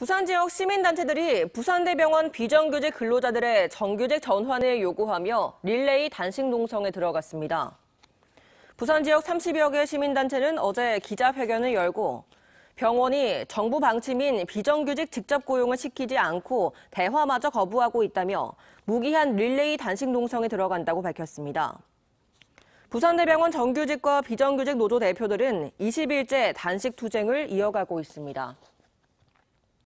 부산 지역 시민단체들이 부산대병원 비정규직 근로자들의 정규직 전환을 요구하며 릴레이 단식 농성에 들어갔습니다. 부산 지역 30여 개 시민단체는 어제 기자회견을 열고 병원이 정부 방침인 비정규직 직접 고용을 시키지 않고 대화마저 거부하고 있다며 무기한 릴레이 단식 농성에 들어간다고 밝혔습니다. 부산대병원 정규직과 비정규직 노조 대표들은 20일째 단식 투쟁을 이어가고 있습니다.